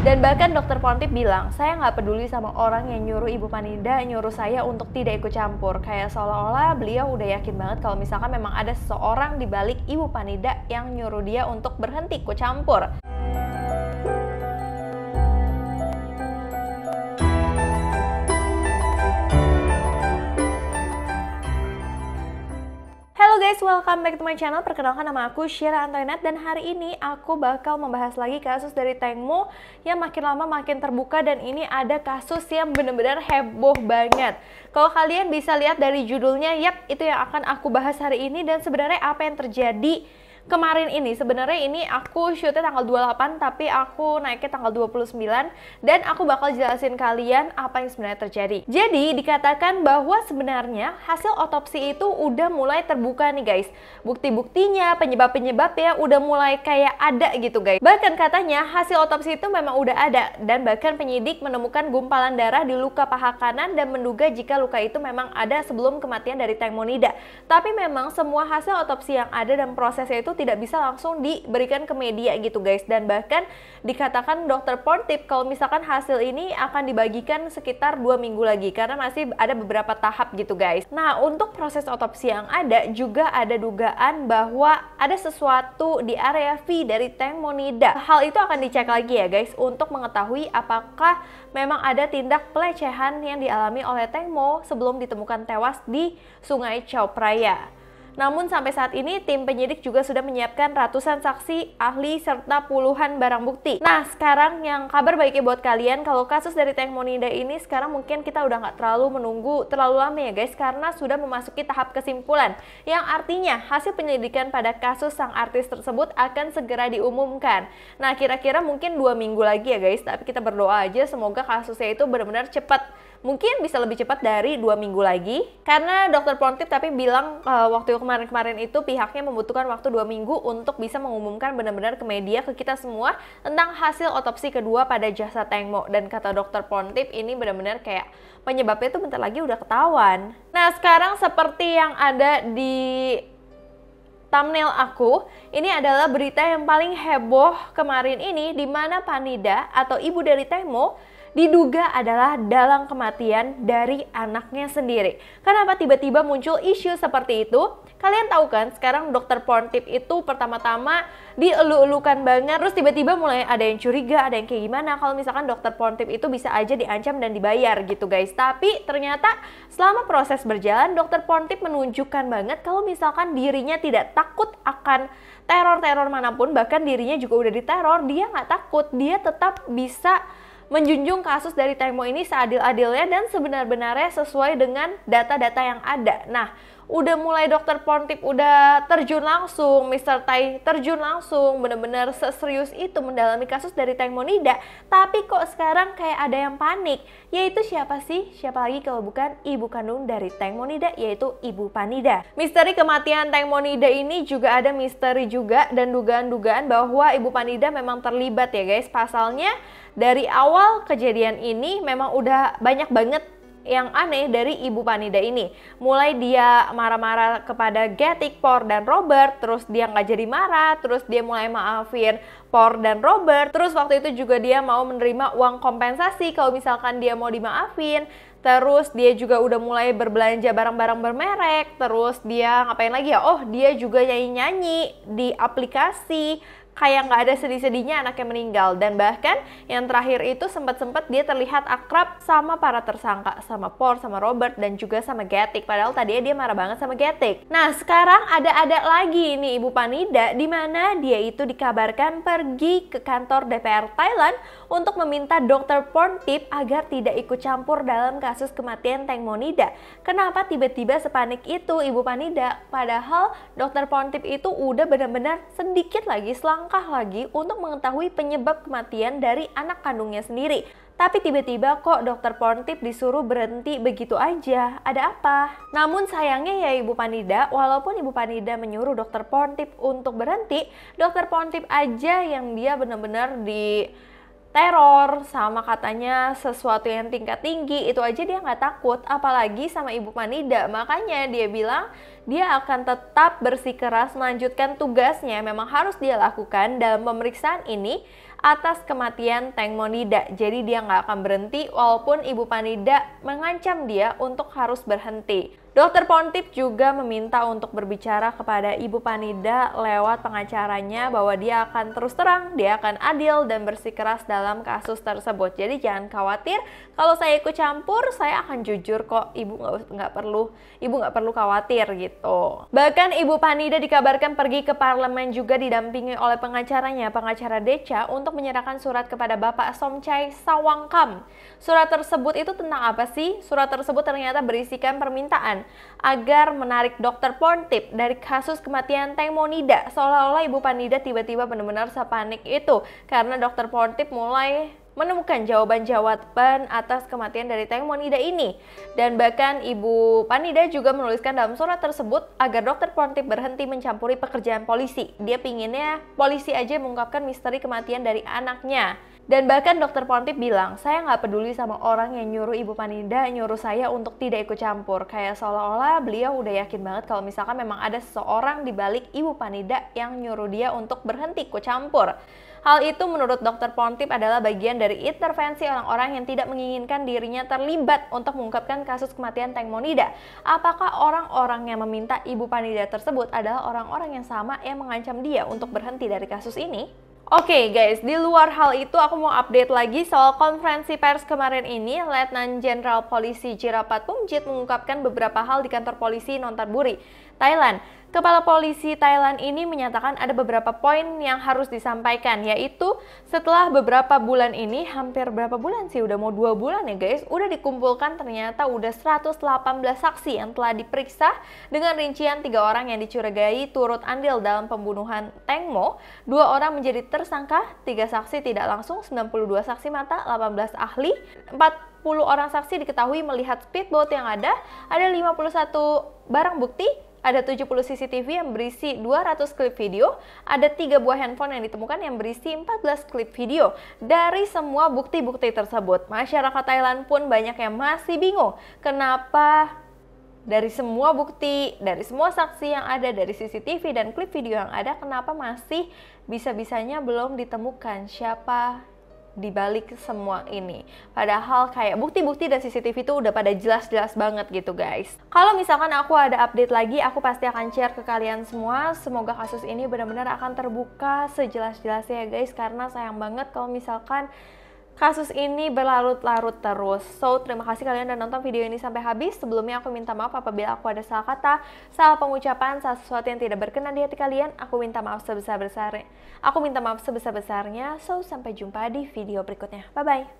Dan bahkan dokter Pontip bilang, saya nggak peduli sama orang yang nyuruh Ibu Panida nyuruh saya untuk tidak ikut campur. Kayak seolah-olah beliau udah yakin banget kalau misalkan memang ada seseorang di balik Ibu Panida yang nyuruh dia untuk berhenti ikut campur. welcome back to my channel. Perkenalkan nama aku Shira Antoinette dan hari ini aku bakal membahas lagi kasus dari Tengmo yang makin lama makin terbuka dan ini ada kasus yang benar-benar heboh banget. Kalau kalian bisa lihat dari judulnya, yap itu yang akan aku bahas hari ini dan sebenarnya apa yang terjadi kemarin ini sebenarnya ini aku shootnya tanggal 28 tapi aku naiknya tanggal 29 dan aku bakal jelasin kalian apa yang sebenarnya terjadi. Jadi dikatakan bahwa sebenarnya hasil otopsi itu udah mulai terbuka nih guys. Bukti-buktinya, penyebab-penyebabnya udah mulai kayak ada gitu guys. Bahkan katanya hasil otopsi itu memang udah ada dan bahkan penyidik menemukan gumpalan darah di luka paha kanan dan menduga jika luka itu memang ada sebelum kematian dari Taimonida Tapi memang semua hasil otopsi yang ada dan prosesnya itu itu tidak bisa langsung diberikan ke media gitu guys dan bahkan dikatakan dokter Pontip kalau misalkan hasil ini akan dibagikan sekitar dua minggu lagi karena masih ada beberapa tahap gitu guys. Nah untuk proses otopsi yang ada juga ada dugaan bahwa ada sesuatu di area V dari tank monida. Hal itu akan dicek lagi ya guys untuk mengetahui apakah memang ada tindak pelecehan yang dialami oleh Tengmo sebelum ditemukan tewas di Sungai Chao Phraya. Namun sampai saat ini tim penyidik juga sudah menyiapkan ratusan saksi, ahli, serta puluhan barang bukti. Nah sekarang yang kabar baiknya buat kalian kalau kasus dari Teh Monida ini sekarang mungkin kita udah nggak terlalu menunggu terlalu lama ya guys karena sudah memasuki tahap kesimpulan yang artinya hasil penyelidikan pada kasus sang artis tersebut akan segera diumumkan. Nah kira-kira mungkin dua minggu lagi ya guys tapi kita berdoa aja semoga kasusnya itu benar-benar cepat mungkin bisa lebih cepat dari dua minggu lagi karena dokter Pontip tapi bilang uh, waktu kemarin-kemarin itu pihaknya membutuhkan waktu dua minggu untuk bisa mengumumkan benar-benar ke media ke kita semua tentang hasil otopsi kedua pada jasa Tengmo dan kata dokter Pontip ini benar-benar kayak penyebabnya itu bentar lagi udah ketahuan. Nah sekarang seperti yang ada di thumbnail aku, ini adalah berita yang paling heboh kemarin ini di mana Panida atau ibu dari Temo diduga adalah dalam kematian dari anaknya sendiri. Kenapa tiba-tiba muncul isu seperti itu? Kalian tahu kan sekarang dokter pontip itu pertama-tama dielu-elukan banget terus tiba-tiba mulai ada yang curiga, ada yang kayak gimana kalau misalkan dokter pontip itu bisa aja diancam dan dibayar gitu guys. Tapi ternyata selama proses berjalan dokter pontip menunjukkan banget kalau misalkan dirinya tidak takut akan teror-teror manapun bahkan dirinya juga udah diteror, dia nggak takut, dia tetap bisa menjunjung kasus dari Temo ini seadil-adilnya dan sebenar-benarnya sesuai dengan data-data yang ada. Nah, udah mulai dokter Pontip udah terjun langsung, Mr. Tai terjun langsung, bener-bener seserius itu mendalami kasus dari Monida Tapi kok sekarang kayak ada yang panik, yaitu siapa sih? Siapa lagi kalau bukan ibu kandung dari Monida yaitu Ibu Panida. Misteri kematian Monida ini juga ada misteri juga dan dugaan-dugaan bahwa Ibu Panida memang terlibat ya guys. Pasalnya dari awal kejadian ini memang udah banyak banget yang aneh dari Ibu Panida ini. Mulai dia marah-marah kepada Getik, Por, dan Robert, terus dia nggak jadi marah, terus dia mulai maafin Por dan Robert, terus waktu itu juga dia mau menerima uang kompensasi kalau misalkan dia mau dimaafin, terus dia juga udah mulai berbelanja barang-barang bermerek, terus dia ngapain lagi ya, oh dia juga nyanyi-nyanyi di aplikasi, kayak nggak ada sedih-sedihnya anaknya meninggal dan bahkan yang terakhir itu sempat-sempat dia terlihat akrab sama para tersangka sama Paul sama Robert dan juga sama Getik padahal tadinya dia marah banget sama Getik nah sekarang ada-ada lagi nih Ibu Panida di mana dia itu dikabarkan pergi ke kantor DPR Thailand untuk meminta dokter Porntip agar tidak ikut campur dalam kasus kematian Teng Monida kenapa tiba-tiba sepanik itu Ibu Panida padahal dokter Porntip itu udah benar-benar sedikit lagi selang langkah lagi untuk mengetahui penyebab kematian dari anak kandungnya sendiri. Tapi tiba-tiba kok dokter Pontip disuruh berhenti begitu aja, ada apa? Namun sayangnya ya Ibu Panida, walaupun Ibu Panida menyuruh dokter Pontip untuk berhenti, dokter Pontip aja yang dia benar-benar di teror sama katanya sesuatu yang tingkat tinggi itu aja dia nggak takut apalagi sama ibu Manida makanya dia bilang dia akan tetap bersikeras melanjutkan tugasnya memang harus dia lakukan dalam pemeriksaan ini atas kematian Teng Monida jadi dia nggak akan berhenti walaupun ibu Panida mengancam dia untuk harus berhenti Dokter Pontip juga meminta untuk berbicara kepada Ibu Panida lewat pengacaranya bahwa dia akan terus terang, dia akan adil dan bersikeras dalam kasus tersebut. Jadi jangan khawatir, kalau saya ikut campur, saya akan jujur kok. Ibu nggak perlu, Ibu nggak perlu khawatir gitu. Bahkan Ibu Panida dikabarkan pergi ke parlemen juga didampingi oleh pengacaranya, pengacara Deca untuk menyerahkan surat kepada Bapak Somchai Sawangkam. Surat tersebut itu tentang apa sih? Surat tersebut ternyata berisikan permintaan agar menarik dokter tip dari kasus kematian Teng Monida. Seolah-olah Ibu Panida tiba-tiba benar-benar sepanik itu karena dokter tip mulai menemukan jawaban-jawaban atas kematian dari Teng Monida ini. Dan bahkan Ibu Panida juga menuliskan dalam surat tersebut agar dokter Pontip berhenti mencampuri pekerjaan polisi. Dia pinginnya polisi aja mengungkapkan misteri kematian dari anaknya. Dan bahkan dokter Pontip bilang, saya nggak peduli sama orang yang nyuruh Ibu Paninda nyuruh saya untuk tidak ikut campur. Kayak seolah-olah beliau udah yakin banget kalau misalkan memang ada seseorang di balik Ibu Panida yang nyuruh dia untuk berhenti ikut campur. Hal itu menurut dokter Pontip adalah bagian dari intervensi orang-orang yang tidak menginginkan dirinya terlibat untuk mengungkapkan kasus kematian Teng Monida. Apakah orang-orang yang meminta Ibu Panida tersebut adalah orang-orang yang sama yang mengancam dia untuk berhenti dari kasus ini? Oke okay, guys, di luar hal itu aku mau update lagi soal konferensi pers kemarin ini. Letnan Jenderal Polisi Jirapat Pungjit mengungkapkan beberapa hal di kantor polisi Nontarburi, Thailand. Kepala Polisi Thailand ini menyatakan ada beberapa poin yang harus disampaikan, yaitu setelah beberapa bulan ini, hampir berapa bulan sih? Udah mau dua bulan ya guys, udah dikumpulkan ternyata udah 118 saksi yang telah diperiksa dengan rincian tiga orang yang dicurigai turut andil dalam pembunuhan Tengmo, dua orang menjadi tersangka, tiga saksi tidak langsung, 92 saksi mata, 18 ahli, 4 10 orang saksi diketahui melihat speedboat yang ada, ada 51 barang bukti, ada 70 CCTV yang berisi 200 klip video, ada tiga buah handphone yang ditemukan yang berisi 14 klip video. Dari semua bukti-bukti tersebut, masyarakat Thailand pun banyak yang masih bingung kenapa dari semua bukti, dari semua saksi yang ada, dari CCTV dan klip video yang ada, kenapa masih bisa-bisanya belum ditemukan siapa dibalik semua ini. Padahal kayak bukti-bukti dan CCTV itu udah pada jelas-jelas banget gitu guys. Kalau misalkan aku ada update lagi, aku pasti akan share ke kalian semua. Semoga kasus ini benar-benar akan terbuka sejelas-jelasnya ya guys, karena sayang banget kalau misalkan kasus ini berlarut-larut terus. So, terima kasih kalian udah nonton video ini sampai habis. Sebelumnya aku minta maaf apabila aku ada salah kata, salah pengucapan, salah sesuatu yang tidak berkenan di hati kalian. Aku minta maaf sebesar-besarnya. Aku minta maaf sebesar-besarnya. So, sampai jumpa di video berikutnya. Bye-bye.